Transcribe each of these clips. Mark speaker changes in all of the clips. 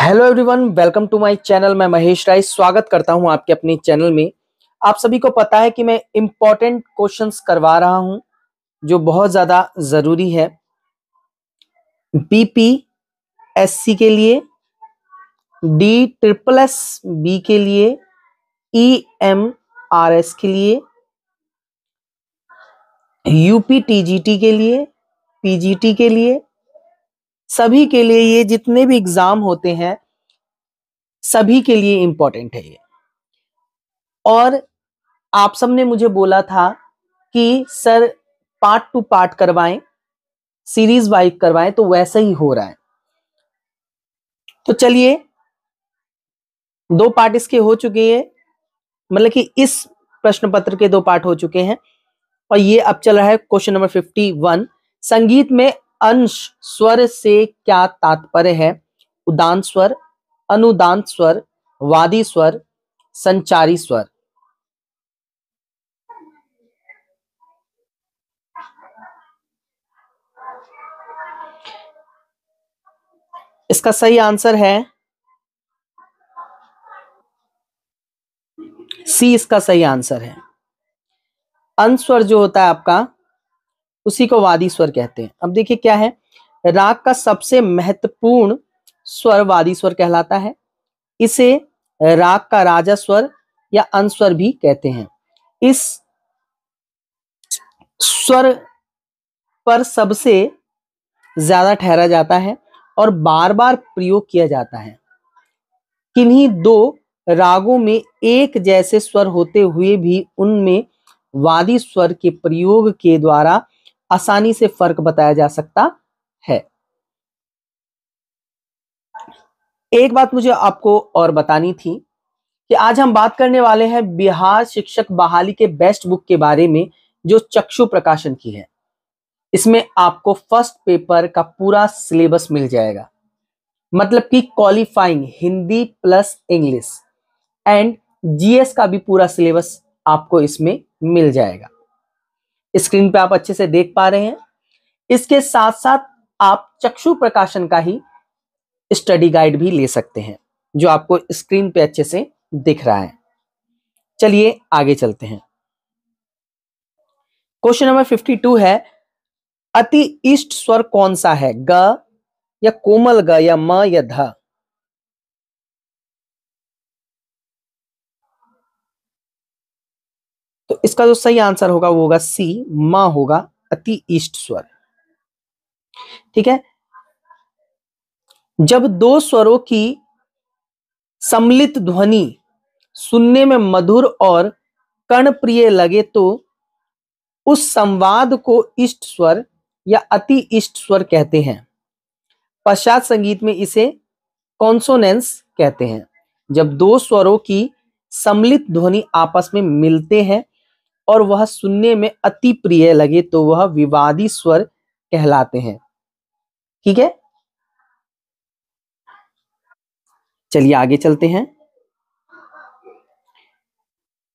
Speaker 1: hello everyone welcome to my channel मैं महेश राय स्वागत करता हूं आपके अपने चैनल में आप सभी को पता है कि मैं इम्पोर्टेंट क्वेश्चंस करवा रहा हूं जो बहुत ज़्यादा ज़रूरी है बीपी एससी के लिए डी ट्रिपल एस बी के लिए ई एम आर एस के लिए यूपी टीजीटी के लिए पीजीटी के लिए सभी के लिए ये जितने भी एग्जाम होते हैं सभी के लिए इम्पोर्टेंट है ये और आप सबने मुझे बोला था कि सर पार्ट टू पार्ट करवाएं सीरीज वाइज करवाएं तो वैसा ही हो रहा है तो चलिए दो पार्ट इसके हो चुके हैं मतलब कि इस प्रश्न पत्र के दो पार्ट हो चुके हैं और ये अब चल रहा है क्वेश्चन नंबर फिफ्टी वन संगीत में अंश स्वर से क्या तात्पर्य है उदान स्वर अनुदान स्वर वादी स्वर संचारी स्वर इसका सही आंसर है सी इसका सही आंसर है अंश स्वर जो होता है आपका उसी को वादी स्वर कहते हैं अब देखिए क्या है राग का सबसे महत्वपूर्ण स्वर वादी स्वर कहलाता है इसे राग का राजा स्वर या अनस्वर भी कहते हैं इस स्वर पर सबसे ज्यादा ठहरा जाता है और बार बार प्रयोग किया जाता है किन्हीं दो रागों में एक जैसे स्वर होते हुए भी उनमें वादी स्वर के प्रयोग के द्वारा आसानी से फर्क बताया जा सकता है एक बात मुझे आपको और बतानी थी कि आज हम बात करने वाले हैं बिहार शिक्षक बहाली के बेस्ट बुक के बारे में जो चक्षु प्रकाशन की है इसमें आपको फर्स्ट पेपर का पूरा सिलेबस मिल जाएगा मतलब कि qualifying Hindi plus English and GS का भी पूरा सिलेबस आपको इसमें मिल जाएगा स्क्रीन पे आप अच्छे से देख पा रहे हैं इसके साथ साथ आप चक्षु प्रकाशन का ही स्टडी गाइड भी ले सकते हैं जो आपको स्क्रीन पे अच्छे से दिख रहा है चलिए आगे चलते हैं क्वेश्चन नंबर फिफ्टी टू है अति ईष्ट स्वर कौन सा है ग या कोमल ग या म या ध तो इसका जो सही आंसर होगा वो होगा सी मा होगा अति ईष्ट स्वर ठीक है जब दो स्वरों की सम्मिलित ध्वनि सुनने में मधुर और कर्णप्रिय लगे तो उस संवाद को इष्ट स्वर या अति इष्ट स्वर कहते हैं पश्चात संगीत में इसे कॉन्सोनेंस कहते हैं जब दो स्वरों की सम्मिलित ध्वनि आपस में मिलते हैं और वह सुनने में अति प्रिय लगे तो वह विवादी स्वर कहलाते हैं ठीक है चलिए आगे चलते हैं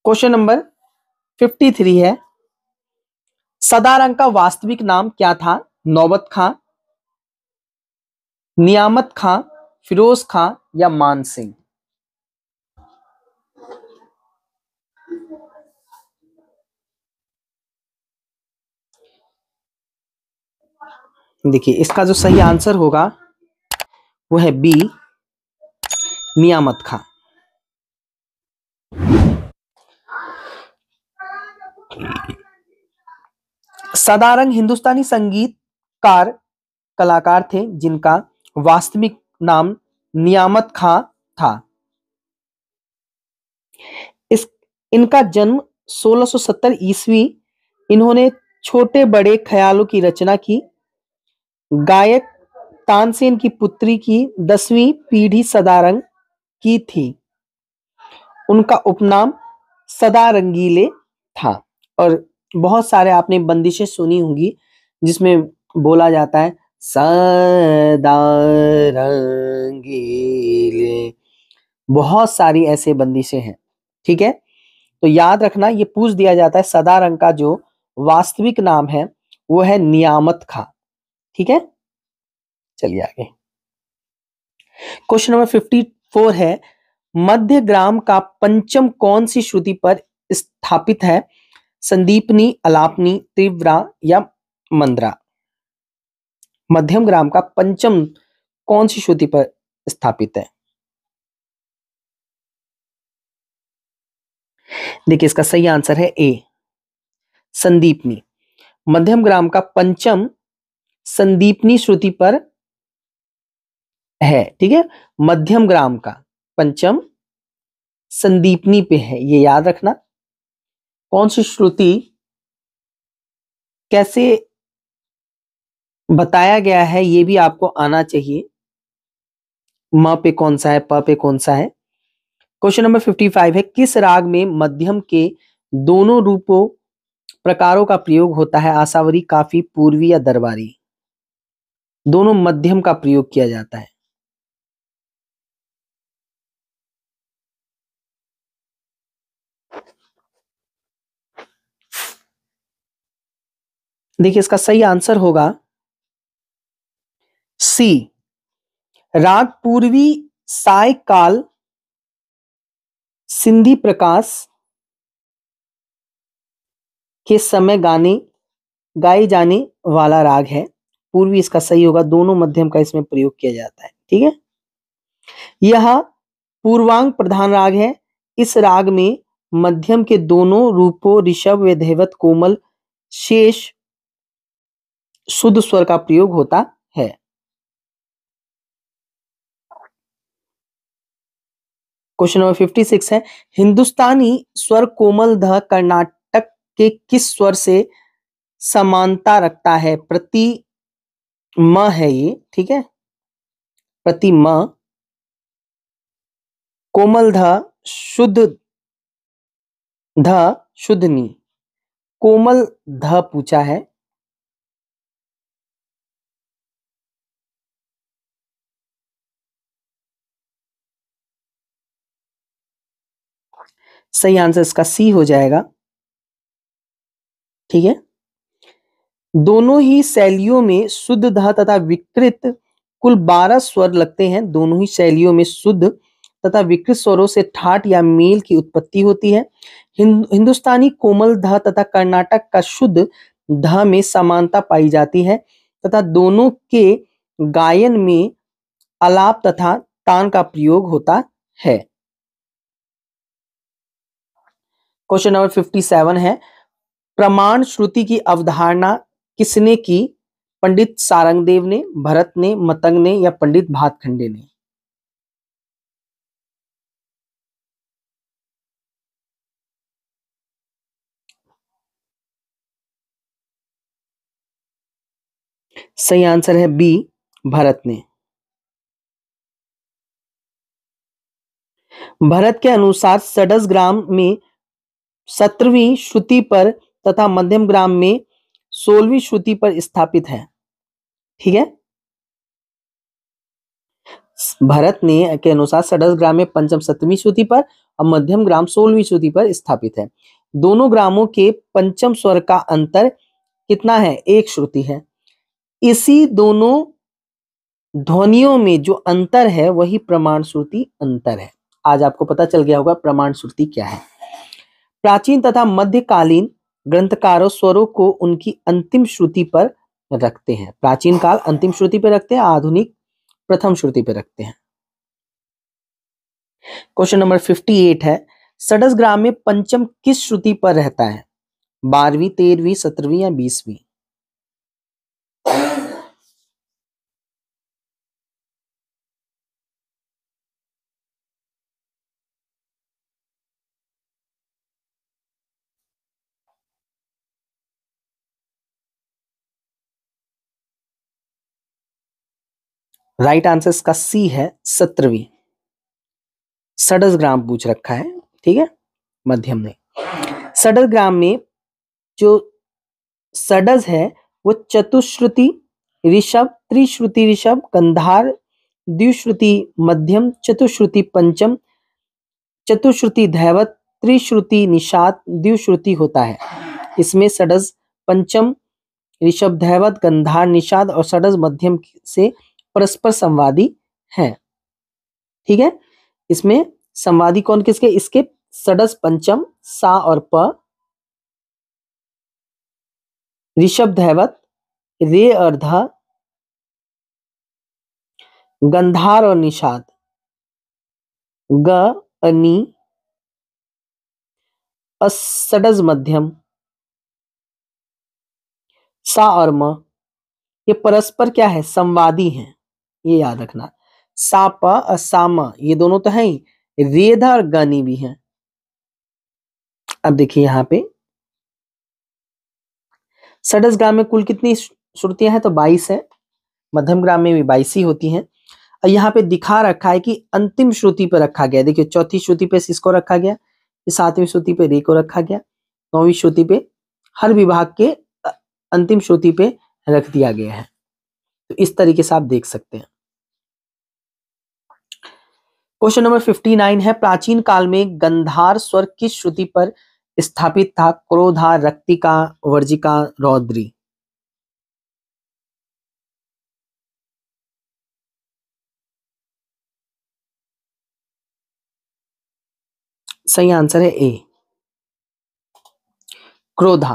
Speaker 1: क्वेश्चन नंबर फिफ्टी थ्री है सदारंग का वास्तविक नाम क्या था नौबत खां नियामत खां फिरोज खां या मान सिंह देखिए इसका जो सही आंसर होगा वो है बी नियामत खां सदारंग हिंदुस्तानी संगीतकार कलाकार थे जिनका वास्तविक नाम नियामत खां था इस इनका जन्म 1670 ईस्वी इन्होंने छोटे बड़े ख्यालों की रचना की गायक तानसेन की पुत्री की दसवीं पीढ़ी सदारंग की थी उनका उपनाम सदारंगीले था और बहुत सारे आपने बंदिशें सुनी होंगी जिसमें बोला जाता है सदारंगीले बहुत सारी ऐसे बंदिशें हैं ठीक है तो याद रखना ये पूछ दिया जाता है सदारंग का जो वास्तविक नाम है वो है नियामत खां ठीक है चलिए आगे क्वेश्चन नंबर फिफ्टी फोर है मध्य ग्राम का पंचम कौन सी श्रुति पर स्थापित है संदीपनी अलापनी तीव्रा या मंद्रा मध्यम ग्राम का पंचम कौन सी श्रुति पर स्थापित है देखिए इसका सही आंसर है ए संदीपनी मध्यम ग्राम का पंचम संदीपनी श्रुति पर है ठीक है मध्यम ग्राम का पंचम संदीपनी पे है ये याद रखना कौन सी श्रुति कैसे बताया गया है ये भी आपको आना चाहिए म पे कौन सा है प पे कौन सा है क्वेश्चन नंबर फिफ्टी फाइव है किस राग में मध्यम के दोनों रूपों प्रकारों का प्रयोग होता है आसावरी काफी पूर्वी या दरबारी दोनों मध्यम का प्रयोग किया जाता है देखिए इसका सही आंसर होगा सी राग पूर्वी साय काल सिंधी प्रकाश के समय गाने गाए जाने वाला राग है पूर्वी इसका सही होगा दोनों मध्यम का इसमें प्रयोग किया जाता है ठीक है यह पूर्वांग प्रधान राग है इस राग में मध्यम के दोनों रूपों ऋषभ व धैवत कोमल शेष शुद्ध स्वर का प्रयोग होता है क्वेश्चन नंबर फिफ्टी सिक्स है हिंदुस्तानी स्वर कोमल ध कर्नाटक के किस स्वर से समानता रखता है प्रति मा है ये ठीक है प्रतिमा कोमल धा शुद्ध धा शुद्धनी कोमल धा पूछा है सही आंसर इसका सी हो जाएगा ठीक है दोनों ही शैलियों में शुद्ध धा तथा विकृत कुल बारह स्वर लगते हैं दोनों ही शैलियों में शुद्ध तथा विकृत स्वरों से ठाट या मेल की उत्पत्ति होती है हिंदुस्तानी कोमल धा तथा कर्नाटक का शुद्ध धा में समानता पाई जाती है तथा दोनों के गायन में अलाप तथा तान का प्रयोग होता है क्वेश्चन नंबर फिफ्टी सेवन है प्रमाण श्रुति की अवधारणा किसने की पंडित सारंगदेव ने भरत ने मतंग ने या पंडित भातखंडे ने सही आंसर है बी भरत ने भरत के अनुसार सडस ग्राम में सत्रहवीं श्रुति पर तथा मध्यम ग्राम में सोलहवीं श्रुति पर स्थापित है ठीक है भरत ने के अनुसार सडस ग्राम में पंचम सप्तमी श्रुति पर और मध्यम ग्राम सोलहवीं श्रुति पर स्थापित है दोनों ग्रामों के पंचम स्वर का अंतर कितना है एक श्रुति है इसी दोनों ध्वनियों में जो अंतर है वही प्रमाण श्रुति अंतर है आज आपको पता चल गया होगा प्रमाण श्रुति क्या है प्राचीन तथा मध्यकालीन ग्रंथकारों स्वरों को उनकी अंतिम श्रुति पर रखते हैं प्राचीन काल अंतिम श्रुति पर रखते हैं आधुनिक प्रथम श्रुति पर रखते हैं क्वेश्चन नंबर फिफ्टी एट है सडस ग्राम में पंचम किस श्रुति पर रहता है बारहवीं तेरहवीं सत्रहवीं या बीसवीं राइट आंसर इसका सी है सत्रहवीं सडस ग्राम पूछ रखा है ठीक है मध्यम ने सडस ग्राम में जो सडस है वो चतुश्रुति ऋषभ त्रिश्रुति ऋषभ कंधार द्विश्रुति मध्यम चतुश्रुति पंचम चतुश्रुति धैवत त्रिश्रुति निषाद द्विश्रुति होता है इसमें सडस पंचम ऋषभ धैवत गंधार निषाद और सडस मध्यम से परस्पर संवादी हैं ठीक है इसमें संवादी कौन किसके इसके सडस पंचम सा और प ऋषभ धैवत रे और ध गंधार और निषाद ग अनी असडज मध्यम सा और म ये परस्पर क्या है संवादी हैं ये याद रखना सापा और सामा ये दोनों तो है ही रेधा और गनी भी हैं अब देखिए यहाँ पे सडस ग्राम में कुल कितनी श्रुतियां हैं तो 22 है मध्यम ग्राम में भी बाईस ही होती हैं और यहाँ पे दिखा रखा है कि अंतिम श्रुति पर रखा गया देखिए चौथी श्रुति पे इसको रखा गया सातवीं श्रुति पे रे को रखा गया नौवीं श्रुति पे हर विभाग के अंतिम श्रुति पे रख दिया गया है तो इस तरीके से आप देख सकते हैं क्वेश्चन नंबर 59 है प्राचीन काल में गंधार स्वर किस श्रुति पर स्थापित था क्रोधा रक्तिका वर्जिका रौद्री सही आंसर है ए क्रोधा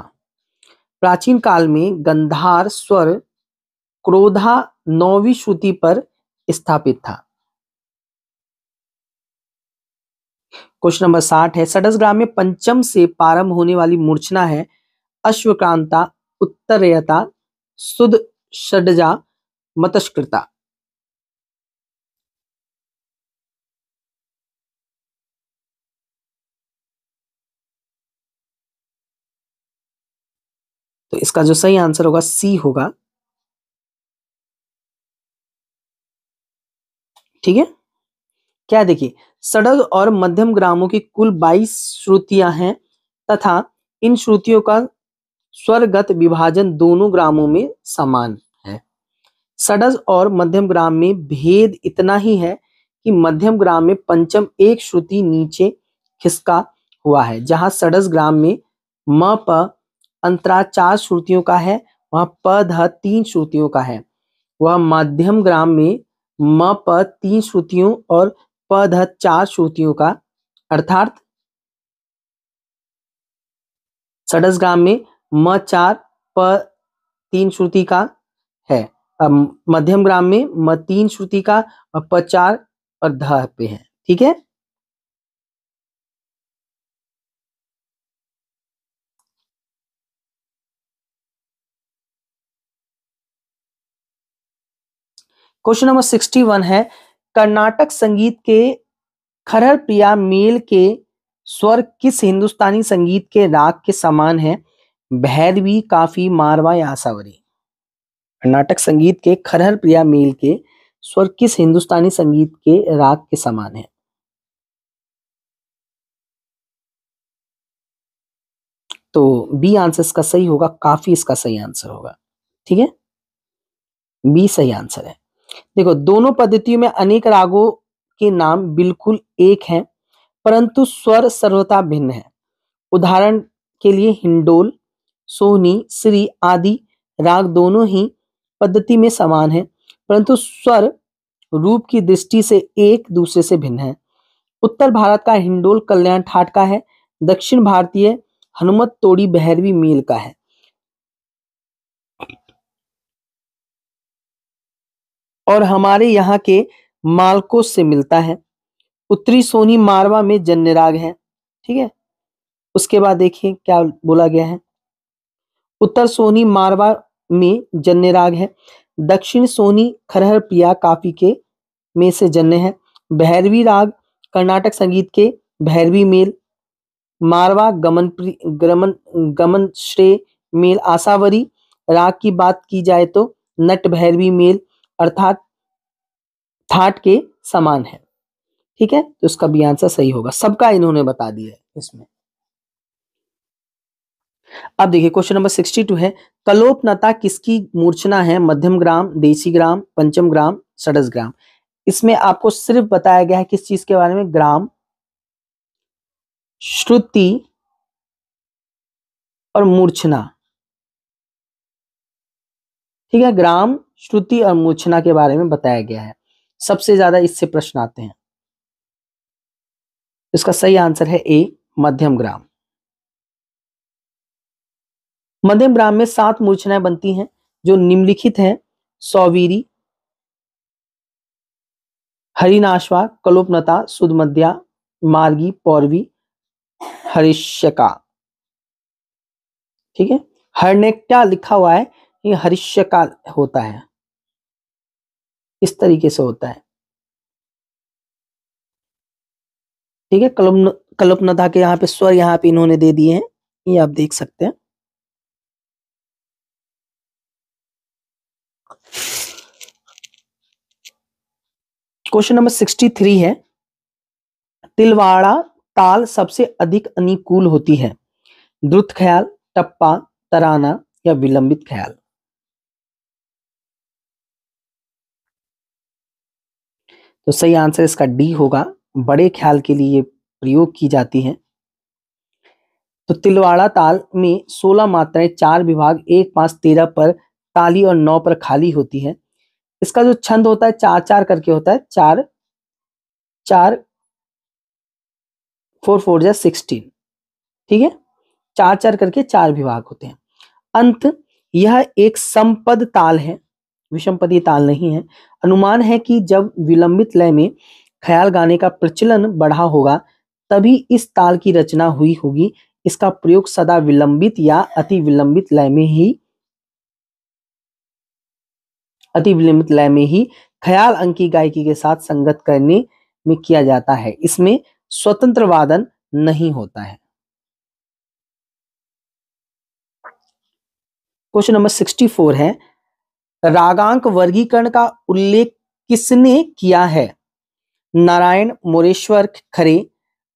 Speaker 1: प्राचीन काल में गंधार स्वर क्रोधा नौवीं श्रुति पर स्थापित था क्वेश्चन नंबर साठ है सडस ग्राम में पंचम से प्रारंभ होने वाली मूर्छना है अश्वक्रांता उत्तरयता सुद षडजा मतस्कृता तो इसका जो सही आंसर होगा सी होगा ठीक है क्या देखिए सड़ग और मध्यम ग्रामों की कुल 22 श्रुतियां हैं तथा इन श्रुतियों का स्वरगत विभाजन दोनों ग्रामों में समान है सड़ज और मध्यम ग्राम में भेद इतना ही है कि मध्यम ग्राम में पंचम एक श्रुति नीचे खिसका हुआ है जहां सड़स ग्राम में म प अंतरा चार श्रुतियों का है वहां प ध तीन श्रुतियों का है वह मध्यम ग्राम में म प तीन श्रुतियों और पद चार श्रुतियों का अर्थात सडसगाम में म चार प तीन श्रुति का है मध्यम ग्राम में म तीन श्रुति का और प चार और ध पे है ठीक है क्वेश्चन नंबर सिक्सटी वन है कर्नाटक संगीत के खरहर प्रिया मेल के स्वर किस हिंदुस्तानी संगीत के राग के समान है भैरवी काफी मारवा या सावरी कर्नाटक संगीत के खरहर प्रिया मेल के स्वर किस हिंदुस्तानी संगीत के राग के समान है तो बी आंसर इसका सही होगा काफी इसका सही आंसर होगा ठीक है बी सही आंसर है देखो दोनों पद्धतियों में अनेक रागों के नाम बिल्कुल एक हैं परंतु स्वर सर्वथा भिन्न है उदाहरण के लिए हिंडोल सोनी श्री आदि राग दोनों ही पद्धति में समान है परंतु स्वर रूप की दृष्टि से एक दूसरे से भिन्न है उत्तर भारत का हिंडोल कल्याण ठाट का है दक्षिण भारतीय हनुमत तोड़ी बहरवी मील का है और हमारे यहाँ के मालकोस से मिलता है उत्तरी सोनी मारवा में जन्यराग है ठीक है उसके बाद देखिए क्या बोला गया है उत्तर सोनी मारवा में जन्यराग है दक्षिण सोनी खरहर प्रिया काफी के में से जन्य है भैरवी राग कर्नाटक संगीत के भैरवी मेल मारवा गमन गमन गमन श्रेय मेल आसावरी राग की बात की जाए तो नट भैरवी मेल अर्थात थाट के समान है ठीक है तो इसका भी आंसर सही होगा सबका इन्होंने बता दिया है इसमें अब देखिए क्वेश्चन नंबर सिक्सटी टू है कलोपनता किसकी मूर्छना है मध्यम ग्राम देसी ग्राम पंचम ग्राम सड़स ग्राम इसमें आपको सिर्फ बताया गया है किस चीज के बारे में ग्राम श्रुति और मूर्छना ठीक है ग्राम श्रुति और मूर्छना के बारे में बताया गया है सबसे ज्यादा इससे प्रश्न आते हैं इसका सही आंसर है ए मध्यम ग्राम मध्यम ग्राम में सात मूर्छनाएं बनती हैं जो निम्नलिखित हैं सौवीरी हरिनाशवा कलोपनता सुदमध्या मार्गी पौरवी हरिष्यका ठीक है हरनेक्टा लिखा हुआ है ये हरिष्यका होता है इस तरीके से होता है ठीक है कलम कल्पनता के यहाँ पे स्वर यहाँ पे इन्होंने दे दिए हैं ये आप देख सकते हैं क्वेश्चन नंबर सिक्सटी थ्री है तिलवाड़ा ताल सबसे अधिक अनुकूल होती है द्रुत ख्याल टप्पा तराना या विलंबित ख्याल तो सही आंसर इसका डी होगा बड़े ख्याल के लिए प्रयोग की जाती है तो तिलवाड़ा ताल में सोलह मात्राएं चार विभाग एक पांच तेरह पर ताली और नौ पर खाली होती है इसका जो छंद होता है चार चार करके होता है चार चार फोर फोर या सिक्सटीन ठीक है चार चार करके चार विभाग होते हैं अंत यह एक संपद ताल है विषमपदी ताल नहीं है अनुमान है कि जब विलंबित लय में ख्याल गाने का प्रचलन बढ़ा होगा तभी इस ताल की रचना हुई होगी इसका प्रयोग सदा विलंबित या अति विलंबित लय में ही अति विलंबित लय में ही ख्याल अंकी गायकी के साथ संगत करने में किया जाता है इसमें स्वतंत्र वादन नहीं होता है क्वेश्चन नंबर सिक्सटी फोर है रागांक वर्गीकरण का उल्लेख किसने किया है नारायण मोरेश्वर खरे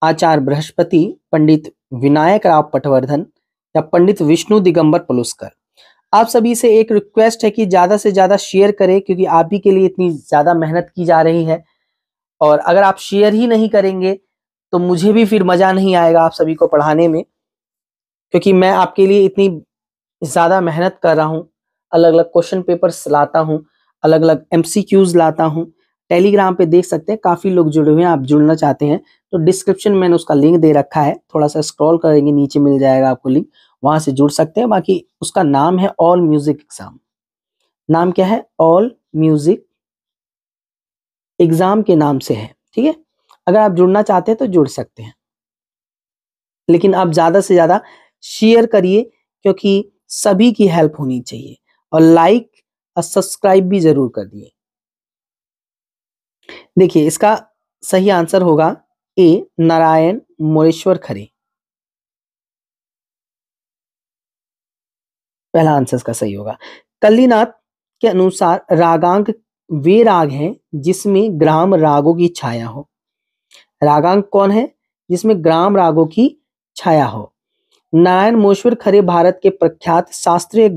Speaker 1: आचार्य बृहस्पति पंडित विनायक राव पटवर्धन या पंडित विष्णु दिगंबर पलुस्कर आप सभी से एक रिक्वेस्ट है कि ज़्यादा से ज़्यादा शेयर करें क्योंकि आप ही के लिए इतनी ज़्यादा मेहनत की जा रही है और अगर आप शेयर ही नहीं करेंगे तो मुझे भी फिर मज़ा नहीं आएगा आप सभी को पढ़ाने में क्योंकि मैं आपके लिए इतनी ज़्यादा मेहनत कर रहा हूं अलग अलग क्वेश्चन पेपर्स लाता हूँ अलग अलग एमसीक्यूज लाता हूँ टेलीग्राम पे देख सकते हैं काफ़ी लोग जुड़े हुए हैं आप जुड़ना चाहते हैं तो डिस्क्रिप्शन मैंने उसका लिंक दे रखा है थोड़ा सा स्क्रॉल करेंगे नीचे मिल जाएगा आपको लिंक वहां से जुड़ सकते हैं बाकी उसका नाम है ऑल म्यूजिक एग्जाम नाम क्या है ऑल म्यूजिक एग्जाम के नाम से है ठीक है अगर आप जुड़ना चाहते हैं तो जुड़ सकते हैं लेकिन आप ज़्यादा से ज़्यादा शेयर करिए क्योंकि सभी की हेल्प होनी चाहिए और लाइक और सब्सक्राइब भी जरूर कर दिए देखिए इसका सही आंसर होगा ए नारायण मोरेश्वर खरे पहला आंसर इसका सही होगा कल्लीनाथ के अनुसार रागांक वे राग हैं जिसमें ग्राम रागों की छाया हो रागांक कौन है जिसमें ग्राम रागों की छाया हो नारायण मोश्वर खरे भारत के प्रख्यात शास्त्रीय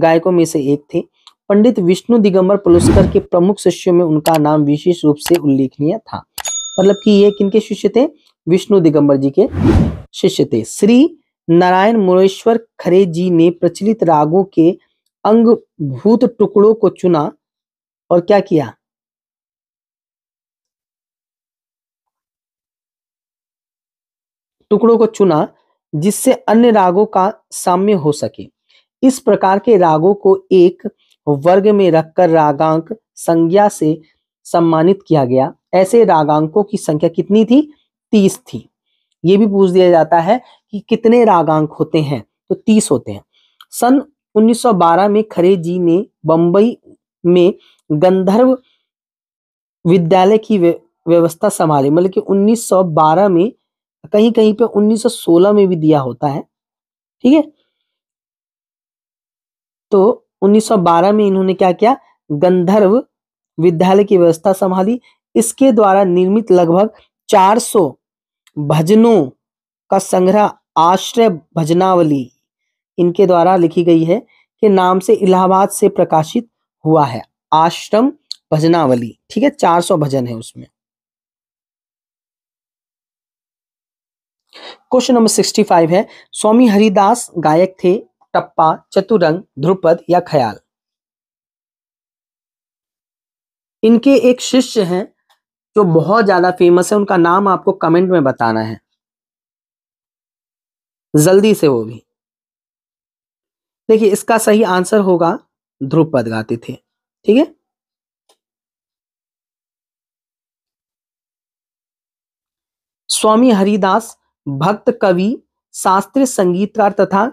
Speaker 1: गायकों में से एक थे पंडित विष्णु दिगंबर पलुस्कर के प्रमुख शिष्यों में उनका नाम विशेष रूप से उल्लेखनीय था मतलब कि ये किनके शिष्य थे विष्णु दिगंबर जी के शिष्य थे श्री नारायण मुरेश्वर खरे जी ने प्रचलित रागों के अंग भूत टुकड़ों को चुना और क्या किया टुकड़ों को चुना जिससे अन्य रागों का साम्य हो सके इस प्रकार के रागों को एक वर्ग में रखकर रागांक संज्ञा से सम्मानित किया गया ऐसे रागांकों की संख्या कितनी थी तीस थी ये भी पूछ दिया जाता है कि कितने रागांक होते हैं तो तीस होते हैं सन 1912 में खरे जी ने बंबई में गंधर्व विद्यालय की व्यवस्था संभाली मतलब कि 1912 में कहीं कहीं पे 1916 में भी दिया होता है ठीक है तो 1912 में इन्होंने क्या किया गंधर्व विद्यालय की व्यवस्था संभाली इसके द्वारा निर्मित लगभग 400 भजनों का संग्रह आश्रय भजनावली इनके द्वारा लिखी गई है के नाम से इलाहाबाद से प्रकाशित हुआ है आश्रम भजनावली ठीक है 400 भजन है उसमें क्वेश्चन नंबर 65 है स्वामी हरिदास गायक थे टप्पा चतुरंग ध्रुपद या ख्याल इनके एक शिष्य हैं जो बहुत ज्यादा फेमस है उनका नाम आपको कमेंट में बताना है जल्दी से वो भी देखिए इसका सही आंसर होगा ध्रुपद गाते थे ठीक है स्वामी हरिदास भक्त कवि शास्त्रीय संगीतकार तथा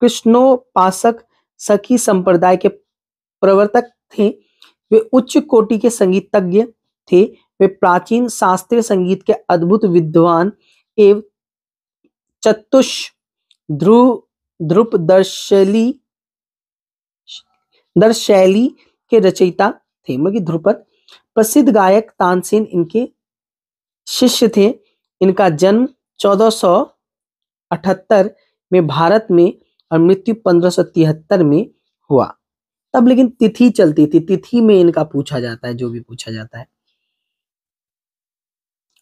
Speaker 1: कृष्णोपासक सखी संप्रदाय के प्रवर्तक थे वे उच्च कोटि के संगीतज्ञ थे वे प्राचीन शास्त्रीय संगीत के अद्भुत विद्वान एवं चतुष ध्रुव ध्रुप दर्शली दर्शैली के रचयिता थे मतलब कि ध्रुपद प्रसिद्ध गायक तानसेन इनके शिष्य थे इनका जन्म 1478 में भारत में और मृत्यु पंद्रह में हुआ तब लेकिन तिथि चलती थी तिथि में इनका पूछा जाता है जो भी पूछा जाता है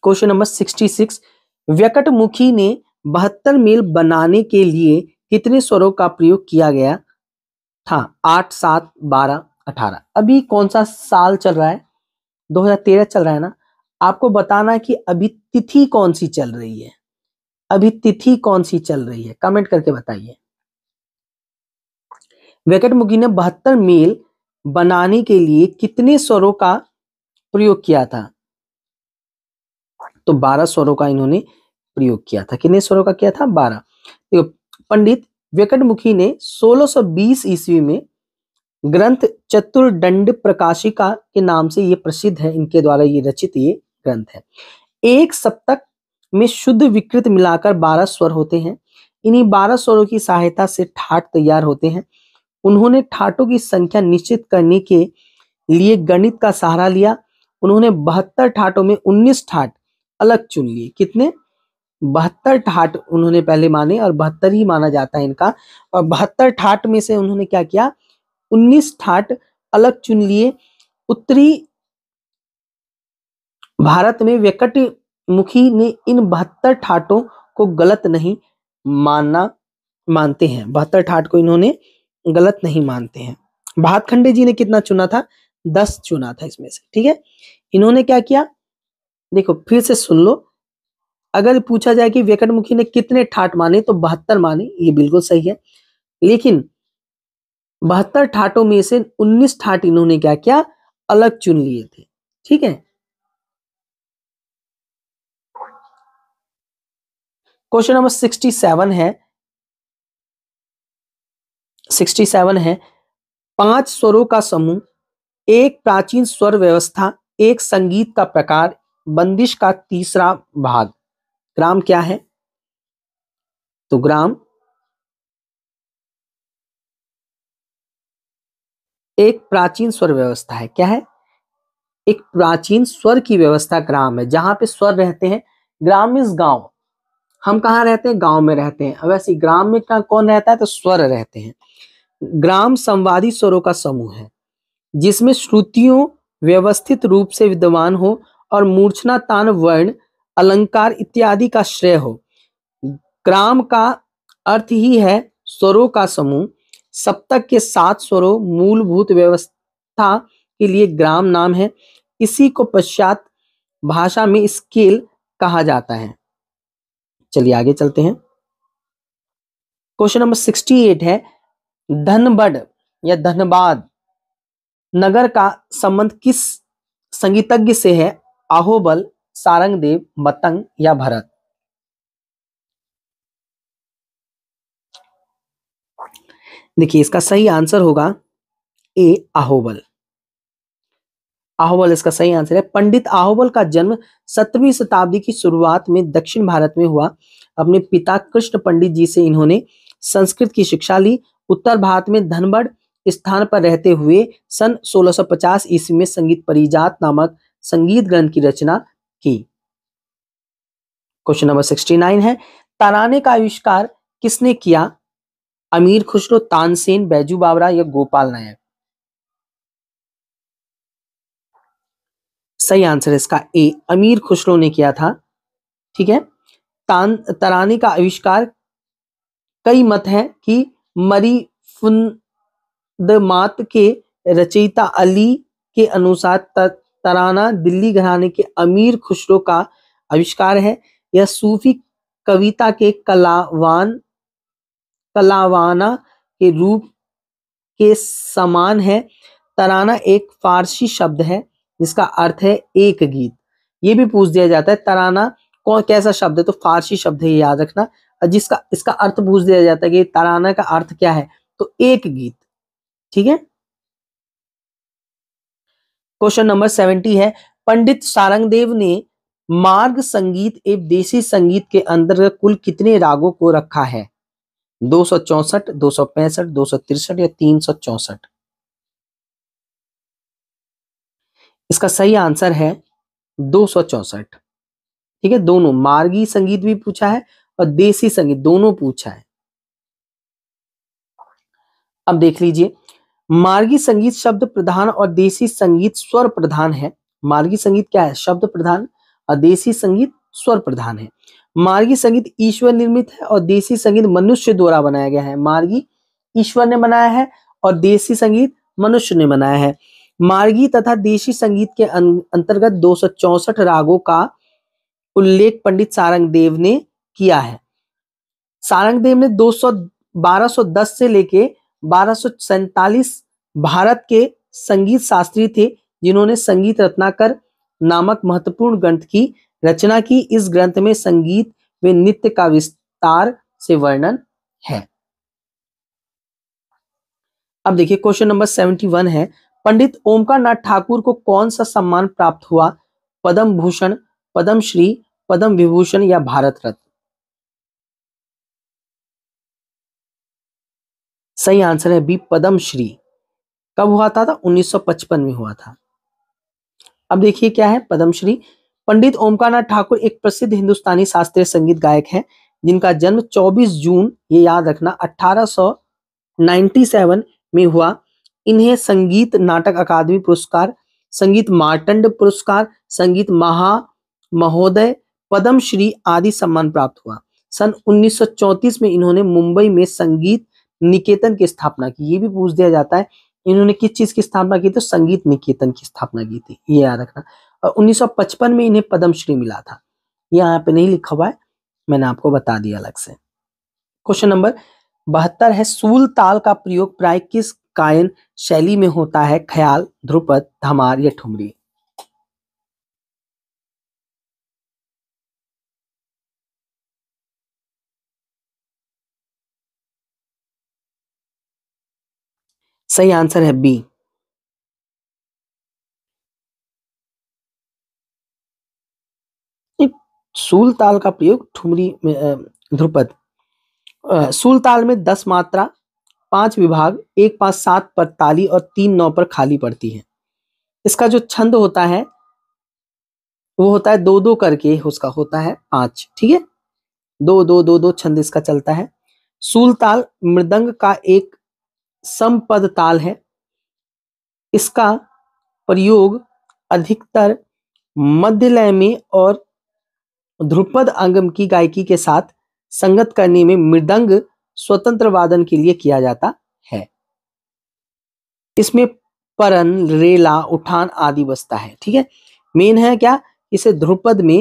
Speaker 1: क्वेश्चन नंबर 66 व्यकट मुखी ने बहत्तर मील बनाने के लिए कितने स्वरों का प्रयोग किया गया था आठ सात बारह अठारह अभी कौन सा साल चल रहा है 2013 चल रहा है ना आपको बताना कि अभी तिथि कौन सी चल रही है अभी तिथि कौन सी चल रही है कमेंट करके बताइए वेकटमुखी ने बहत्तर मील बनाने के लिए कितने स्वरों का प्रयोग किया था तो बारह स्वरों का इन्होंने प्रयोग किया था कितने स्वरों का किया था बारह देखो पंडित मुखी ने 1620 ईस्वी में ग्रंथ चतुर्दंड प्रकाशिका के नाम से ये प्रसिद्ध है इनके द्वारा ये रचित ये ग्रंथ है एक सप्तक में शुद्ध विकृत मिलाकर बारह स्वर होते हैं इन्हीं बारह स्वरों की सहायता से ठाट तैयार होते हैं उन्होंने ठाटों की संख्या निश्चित करने के लिए गणित का सहारा लिया उन्होंने बहत्तर ठाटों में उन्नीस ठाट अलग चुन लिए कितने बहत्तर ठाट उन्होंने पहले माने और बहत्तर ही माना जाता है इनका और बहत्तर ठाट में से उन्होंने क्या किया उन्नीस ठाट अलग चुन लिए उत्तरी भारत में व्यकट मुखी ने इन बहत्तर ठाटों को गलत नहीं मानना मानते हैं बहत्तर ठाट को इन्होंने गलत नहीं मानते हैं भात खंडे जी ने कितना चुना था दस चुना था इसमें से ठीक है इन्होंने क्या किया देखो फिर से सुन लो अगर पूछा जाए कि वेकट ने कितने ठाट माने तो बहत्तर माने ये बिल्कुल सही है लेकिन बहत्तर ठाटों में से उन्नीस ठाट इन्होंने क्या किया अलग चुन लिए थे ठीक है क्वेश्चन नंबर सिक्सटी सेवन है सिक्सटी सेवन है पांच स्वरों का समूह एक प्राचीन स्वर व्यवस्था एक संगीत का प्रकार बंदिश का तीसरा भाग ग्राम क्या है तो ग्राम एक प्राचीन स्वर व्यवस्था है क्या है एक प्राचीन स्वर की व्यवस्था ग्राम है जहां पे स्वर रहते हैं ग्राम इज गांव हम कहाँ रहते हैं गांव में रहते हैं वैसे ग्राम में कौन रहता है तो स्वर रहते हैं ग्राम संवादी स्वरों का समूह है जिसमें श्रुतियों व्यवस्थित रूप से विद्यमान हो और मूर्छना तान वर्ण अलंकार इत्यादि का श्रेय हो ग्राम का अर्थ ही है स्वरों का समूह सप्तक के सात स्वरों मूलभूत व्यवस्था के लिए ग्राम नाम है इसी को पश्चात भाषा में स्केल कहा जाता है चलिए आगे चलते हैं क्वेश्चन नंबर सिक्सटी एट है धनबड या धनबाद नगर का संबंध किस संगीतज्ञ से है आहोबल सारंगदेव मतंग या भरत देखिए इसका सही आंसर होगा ए आहोबल आहोबल इसका सही आंसर है पंडित आहोबल का जन्म सत्रहवीं शताब्दी की शुरुआत में दक्षिण भारत में हुआ अपने पिता कृष्ण पंडित जी से इन्होंने संस्कृत की शिक्षा ली उत्तर भारत में धनबड़ स्थान पर रहते हुए सन 1650 ईस्वी में संगीत परिजात नामक संगीत ग्रंथ की रचना की क्वेश्चन नंबर 69 है तराने का आविष्कार किसने किया अमीर खुसरो तानसेन बैजू बावरा या गोपाल नायक सही आंसर है इसका ए अमीर खुसरो ने किया था ठीक है तान तराने का आविष्कार कई मत है कि मरी फुंदमात के रचयिता अली के अनुसार तराना दिल्ली घराने के अमीर खुसरो का आविष्कार है यह सूफी कविता के कलावान कलावाना के रूप के समान है तराना एक फारसी शब्द है जिसका अर्थ है एक गीत ये भी पूछ दिया जाता है तराना कौन कैसा शब्द है तो फारसी शब्द है याद रखना जिसका इसका अर्थ पूछ दिया जाता है कि तराना का अर्थ क्या है तो एक गीत ठीक है क्वेश्चन नंबर सेवेंटी है पंडित सारंगदेव ने मार्ग संगीत एवं देसी संगीत के अंदर कुल कितने रागों को रखा है दो सौ चौसठ दो सौ पैंसठ दो सौ तिरसठ या तीन सौ चौसठ इसका सही आंसर है दो ठीक है दोनों मार्गी संगीत भी पूछा है और देसी संगीत दोनों पूछा है अब देख लीजिए मार्गी संगीत शब्द प्रधान और देसी संगीत स्वर प्रधान है मार्गी संगीत क्या है शब्द प्रधान और देसी संगीत स्वर प्रधान है मार्गी संगीत ईश्वर निर्मित है और देसी संगीत मनुष्य द्वारा बनाया गया है मार्गी ईश्वर ने बनाया है और देसी संगीत मनुष्य ने बनाया है मार्गी तथा देशी संगीत के अं-, अंतर्गत दो रागों का उल्लेख पंडित सारंग देव ने किया है सारंग देव ने 200 से लेके बारह भारत के संगीत शास्त्री थे जिन्होंने संगीत रत्नाकर नामक महत्वपूर्ण ग्रंथ की रचना की इस ग्रंथ में संगीत व नृत्य का विस्तार से वर्णन है अब देखिए क्वेश्चन नंबर सेवेंटी वन है पंडित ओमकार नाथ ठाकुर को कौन सा सम्मान प्राप्त हुआ पद्म भूषण पद्म श्री पद्म विभूषण या भारत रत्न सही आंसर है बी पद्म श्री कब हुआ था, था 1955 में हुआ था अब देखिए क्या है पद्मश्री पंडित ओमकारनाथ ठाकुर एक प्रसिद्ध हिंदुस्तानी शास्त्रीय संगीत गायक हैं जिनका जन्म 24 जून ये याद रखना 1897 में हुआ इन्हें संगीत नाटक अकादमी पुरस्कार संगीत मार्टंड पुरस्कार संगीत महा महोदय पद्म श्री आदि सम्मान प्राप्त हुआ सन उन्नीस में इन्होंने मुंबई में संगीत निकेतन की स्थापना की ये भी पूछ दिया जाता है इन्होंने किस चीज की स्थापना की तो संगीत निकेतन की स्थापना की थी ये याद रखना और 1955 में इन्हें पद्मश्री मिला था ये यहाँ पे नहीं लिखा हुआ है मैंने आपको बता दिया अलग से क्वेश्चन नंबर बहत्तर है सूल ताल का प्रयोग प्राय किस कायन शैली में होता है ख्याल ध्रुपद धमार या ठुमरी सही आंसर है बी सूल ताल का प्रयोग ठुमरी में ध्रुपद सूल ताल में दस मात्रा पांच विभाग एक पांच सात पर ताली और तीन नौ पर खाली पड़ती है इसका जो छंद होता है वो होता है दो दो करके उसका होता है पांच ठीक है दो दो दो दो छंद इसका चलता है सूल ताल मृदंग का एक संपद ताल है इसका प्रयोग अधिकतर मध्य लय में और ध्रुपद अंगम की गायकी के साथ संगत करने में मृदंग स्वतंत्र वादन के लिए किया जाता है इसमें परन रेला उठान आदि बसता है ठीक है मेन है क्या इसे ध्रुपद में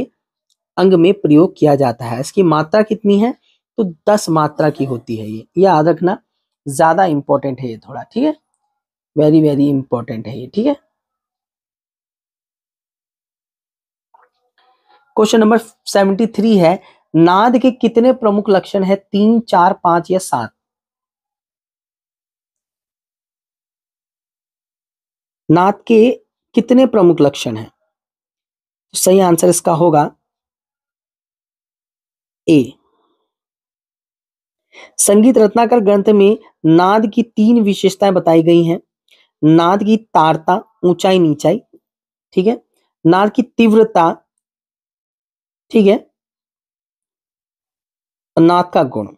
Speaker 1: अंग में प्रयोग किया जाता है इसकी मात्रा कितनी है तो दस मात्रा की होती है ये याद रखना ज्यादा इंपॉर्टेंट है ये थोड़ा ठीक है वेरी वेरी इंपॉर्टेंट है ये ठीक है क्वेश्चन नंबर सेवेंटी थ्री है नाद के कितने प्रमुख लक्षण है तीन चार पांच या सात नाद के कितने प्रमुख लक्षण हैं सही आंसर इसका होगा ए संगीत रत्नाकर ग्रंथ में नाद की तीन विशेषताएं बताई गई हैं नाद की तारता ऊंचाई नीचाई ठीक है नाद की तीव्रता ठीक है नाथ का गुण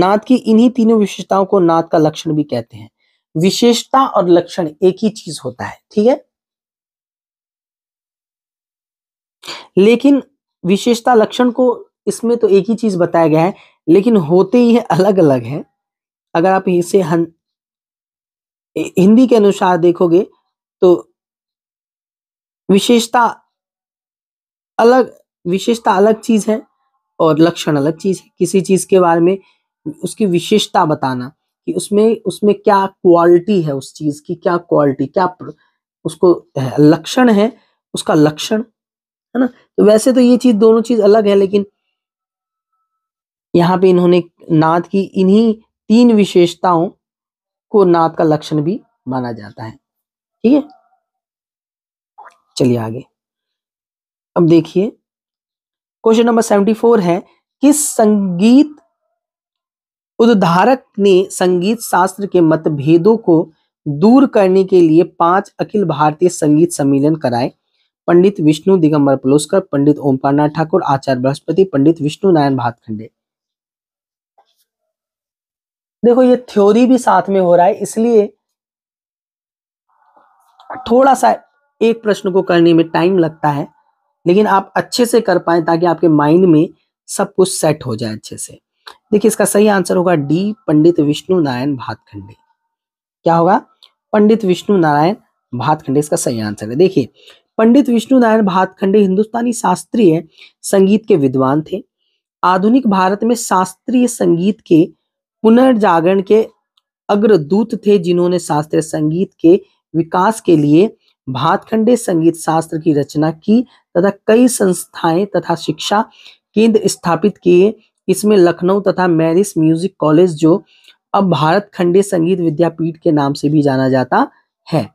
Speaker 1: नाथ की इन्हीं तीनों विशेषताओं को नाथ का लक्षण भी कहते हैं विशेषता और लक्षण एक ही चीज होता है ठीक है लेकिन विशेषता लक्षण को इसमें तो एक ही चीज बताया गया है लेकिन होते ही है अलग अलग है अगर आप इसे हन, हिंदी के अनुसार देखोगे तो विशेषता अलग विशेषता अलग चीज है और लक्षण अलग चीज है किसी चीज के बारे में उसकी विशेषता बताना कि उसमें उसमें क्या क्वालिटी है उस चीज की क्या क्वालिटी क्या प्र, उसको लक्षण है उसका लक्षण है ना तो वैसे तो ये चीज दोनों चीज अलग है लेकिन यहाँ पे इन्होंने नाद की इन्हीं तीन विशेषताओं को नाद का लक्षण भी माना जाता है ठीक है चलिए आगे अब देखिए क्वेश्चन नंबर सेवेंटी फोर है किस संगीत उद्धारक ने संगीत शास्त्र के मतभेदों को दूर करने के लिए पांच अखिल भारतीय संगीत सम्मेलन कराए पंडित विष्णु दिगंबर पलोस्कर पंडित ओमकारनाथ ठाकुर आचार्य बृहस्पति पंडित विष्णु नारायण भातखंडे देखो ये थ्योरी भी साथ में हो रहा है इसलिए थोड़ा सा एक प्रश्न को करने में टाइम लगता है लेकिन आप अच्छे से कर पाए ताकि आपके माइंड में सब कुछ सेट हो जाए अच्छे से देखिए इसका सही आंसर होगा डी पंडित विष्णु नारायण भातखंडे क्या होगा पंडित विष्णु नारायण भातखंडे इसका सही आंसर है देखिए पंडित विष्णु नारायण भातखंडे हिंदुस्तानी शास्त्रीय संगीत के विद्वान थे आधुनिक भारत में शास्त्रीय संगीत के पुनर्जागरण के अग्रदूत थे जिन्होंने शास्त्रीय संगीत के विकास के लिए भातखंडे संगीत शास्त्र की रचना की तथा कई संस्थाएं तथा शिक्षा केंद्र स्थापित किए इसमें लखनऊ तथा मैरिस म्यूजिक कॉलेज जो अब भारत खंडे संगीत विद्यापीठ के नाम से भी जाना जाता है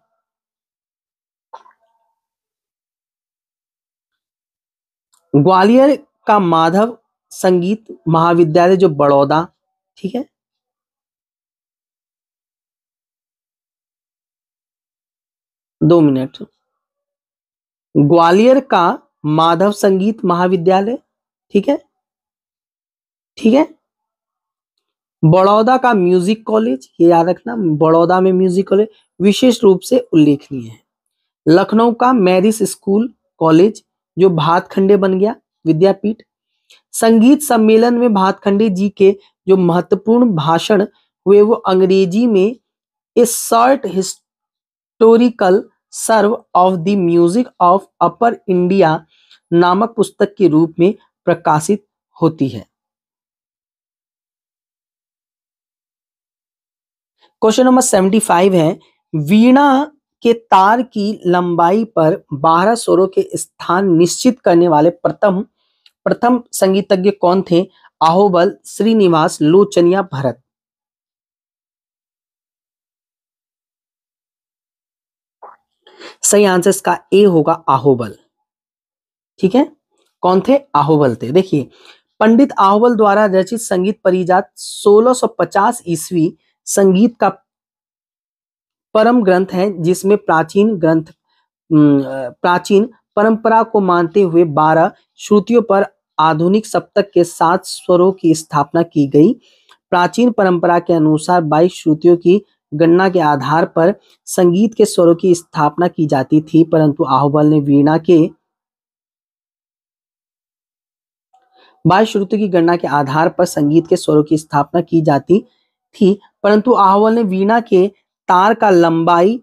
Speaker 1: ग्वालियर का माधव संगीत महाविद्यालय जो बड़ौदा ठीक है दो मिनट ग्वालियर का माधव संगीत महाविद्यालय ठीक है ठीक है बड़ौदा का म्यूजिक कॉलेज ये याद रखना बड़ौदा में म्यूजिक कॉलेज विशेष रूप से उल्लेखनीय है लखनऊ का मैरिस स्कूल कॉलेज जो भातखंडे बन गया विद्यापीठ संगीत सम्मेलन में भातखंडे जी के जो महत्वपूर्ण भाषण हुए वो अंग्रेजी में a short hist historical survey of the music of upper India नामक पुस्तक के रूप में प्रकाशित होती है क्वेश्चन नंबर सेवेंटी फाइव है वीणा के तार की लंबाई पर बारह स्वरों के स्थान निश्चित करने वाले प्रथम प्रथम संगीतज्ञ कौन थे आहोबल श्रीनिवास लोचनिया भरत सही आंसर इसका ए होगा आहोबल ठीक है कौन थे आहोबल थे देखिए पंडित आहोबल द्वारा रचित संगीत परिजात 1650 ईस्वी संगीत का परम ग्रंथ है जिसमें प्राचीन ग्रंथ प्राचीन परंपरा को मानते हुए बारह श्रुतियों पर आधुनिक सप्तक के सात स्वरों की स्थापना की गई प्राचीन परंपरा के अनुसार बाईस श्रुतियों की गणना के आधार पर संगीत के स्वरों की स्थापना की जाती थी परंतु आहुबल ने वीणा के बाद श्रुति की गणना के आधार पर संगीत के स्वरों की स्थापना की जाती थी परंतु आहुबल ने वीणा के तार का लंबाई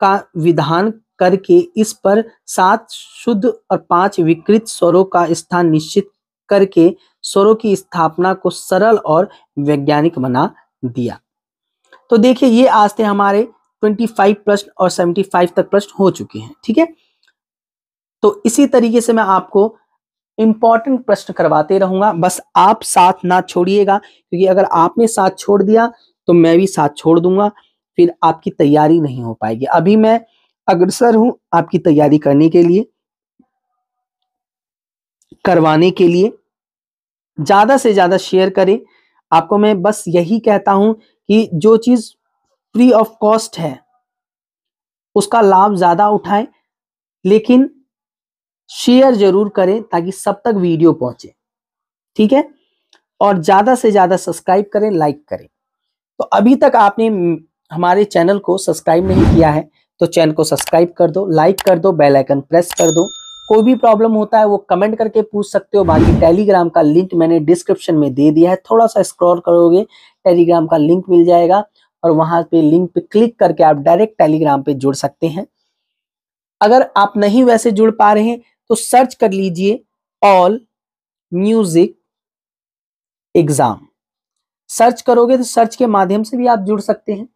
Speaker 1: का विधान करके इस पर सात शुद्ध और पांच विकृत स्वरों का स्थान निश्चित करके स्वरों की स्थापना को सरल और वैज्ञानिक बना दिया तो देखिए ये आज थे हमारे 25 प्रश्न और 75 तक प्रश्न हो चुके हैं ठीक है तो इसी तरीके से मैं आपको इंपॉर्टेंट प्रश्न करवाते रहूंगा बस आप साथ ना छोड़िएगा क्योंकि अगर आपने साथ छोड़ दिया तो मैं भी साथ छोड़ दूंगा फिर आपकी तैयारी नहीं हो पाएगी अभी मैं अग्रसर हूं आपकी तैयारी करने के लिए करवाने के लिए ज्यादा से ज्यादा शेयर करें आपको मैं बस यही कहता हूं कि जो चीज फ्री ऑफ कॉस्ट है उसका लाभ ज्यादा उठाएं लेकिन शेयर जरूर करें ताकि सब तक वीडियो पहुंचे ठीक है और ज्यादा से ज्यादा सब्सक्राइब करें लाइक करें तो अभी तक आपने हमारे चैनल को सब्सक्राइब नहीं किया है तो चैनल को सब्सक्राइब कर दो लाइक कर दो बेल आइकन प्रेस कर दो कोई भी प्रॉब्लम होता है वो कमेंट करके पूछ सकते हो बाकी टेलीग्राम का लिंक मैंने डिस्क्रिप्शन में दे दिया है थोड़ा सा स्क्रॉल करोगे टेलीग्राम का लिंक मिल जाएगा और वहां पे लिंक पे क्लिक करके आप डायरेक्ट टेलीग्राम पे जुड़ सकते हैं अगर आप नहीं वैसे जुड़ पा रहे हैं तो सर्च कर लीजिए ऑल म्यूजिक एग्जाम सर्च करोगे तो सर्च के माध्यम से भी आप जुड़ सकते हैं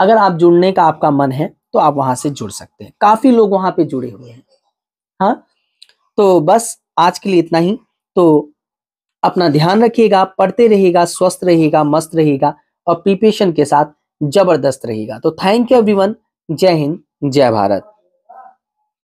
Speaker 1: अगर आप जुड़ने का आपका मन है तो आप वहां से जुड़ सकते हैं काफी लोग वहां पे जुड़े हुए हैं हाँ तो बस आज के लिए इतना ही तो अपना ध्यान रखिएगा पढ़ते रहिएगा स्वस्थ रहिएगा मस्त रहिएगा और प्रिपेशन के साथ जबरदस्त रहेगा तो थैंक यू एवरीवन जय हिंद जय भारत